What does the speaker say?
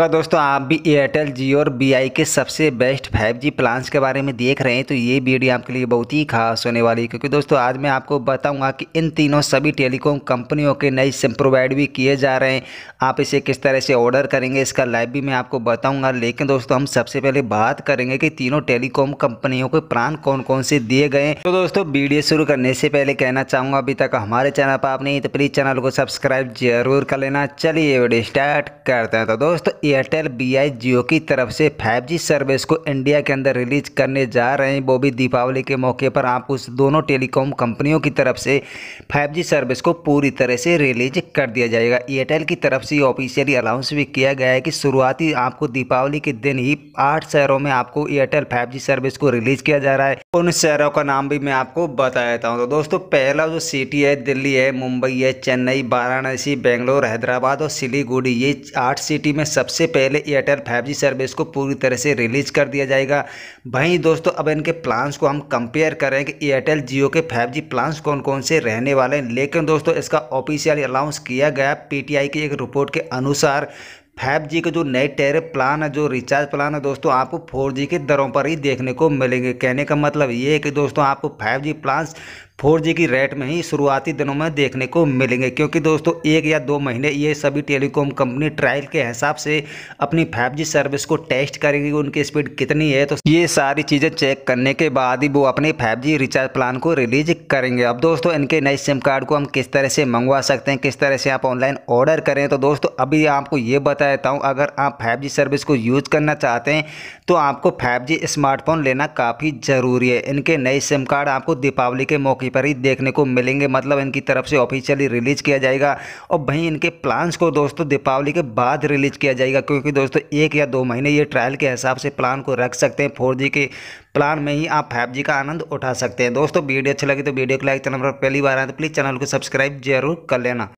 अगर तो दोस्तों आप भी एयरटेल जियो और बी के सबसे बेस्ट 5G प्लान्स के बारे में देख रहे हैं तो ये वीडियो आपके लिए बहुत ही खास होने वाली है क्योंकि दोस्तों आज मैं आपको बताऊंगा कि इन तीनों सभी टेलीकॉम कंपनियों के नए सिम प्रोवाइड भी किए जा रहे हैं आप इसे किस तरह से ऑर्डर करेंगे इसका लाइव भी मैं आपको बताऊँगा लेकिन दोस्तों हम सबसे पहले बात करेंगे कि तीनों टेलीकॉम कंपनियों के प्लान कौन कौन से दिए गए तो दोस्तों वीडियो शुरू करने से पहले कहना चाहूँगा अभी तक हमारे चैनल पर आप नहीं तो प्लीज़ चैनल को सब्सक्राइब जरूर कर लेना चलिए वीडियो स्टार्ट करते हैं तो दोस्तों एयरटेल बी आई जियो की तरफ से 5G सर्विस को इंडिया के अंदर रिलीज करने जा रहे हैं वो भी दीपावली के मौके पर आप उस दोनों टेलीकॉम कंपनियों की तरफ से 5G सर्विस को पूरी तरह से रिलीज कर दिया जाएगा एयरटेल की तरफ से ऑफिशियली अनाउंस भी किया गया है कि शुरुआती आपको दीपावली के दिन ही आठ शहरों में आपको एयरटेल फाइव सर्विस को रिलीज किया जा रहा है उन शहरों का नाम भी मैं आपको बता देता हूँ तो दोस्तों पहला जो सिटी है दिल्ली है मुंबई है चेन्नई वाराणसी बेंगलोर हैदराबाद और सिलीगुड़ी ये आठ सिटी में सबसे सबसे पहले एयरटेल जी सर्विस को पूरी तरह से रिलीज कर दिया जाएगा वहीं दोस्तों अब इनके प्लान्स को हम कंपेयर करें कि एयरटेल जियो के जी प्लान्स कौन कौन से रहने वाले हैं लेकिन दोस्तों इसका ऑफिशियल अनाउंस किया गया पीटीआई की एक रिपोर्ट के अनुसार फाइव जी के जो नए टेरिफ प्लान है जो रिचार्ज प्लान है दोस्तों आपको फोर जी के दरों पर ही देखने को मिलेंगे कहने का मतलब ये है कि दोस्तों आपको five G plan four G की रेट में ही शुरुआती दिनों में देखने को मिलेंगे क्योंकि दोस्तों एक या दो महीने ये सभी टेलीकॉम कंपनी ट्रायल के हिसाब से अपनी फाइव जी सर्विस को टेस्ट करेगी उनकी स्पीड कितनी है तो ये सारी चीज़ें चेक करने के बाद ही वो अपने फाइव जी रिचार्ज प्लान को रिलीज करेंगे अब दोस्तों इनके नए सिम कार्ड को हम किस तरह से मंगवा सकते हैं किस तरह से आप ऑनलाइन ऑर्डर करें तो दोस्तों अभी आपको ये बता बता देता हूँ अगर आप फाइव सर्विस को यूज़ करना चाहते हैं तो आपको फाइव स्मार्टफोन लेना काफ़ी ज़रूरी है इनके नए सिम कार्ड आपको दीपावली के मौके पर ही देखने को मिलेंगे मतलब इनकी तरफ से ऑफिशियली रिलीज़ किया जाएगा और वहीं इनके प्लान्स को दोस्तों दीपावली के बाद रिलीज़ किया जाएगा क्योंकि दोस्तों एक या दो महीने ये ट्रायल के हिसाब से प्लान को रख सकते हैं फोर के प्लान में ही आप फाइव का आनंद उठा सकते हैं दोस्तों वीडियो अच्छी लगे तो वीडियो को लाइक चैनल पर पहली बार आए तो प्लीज़ चैनल को सब्सक्राइब जरूर कर लेना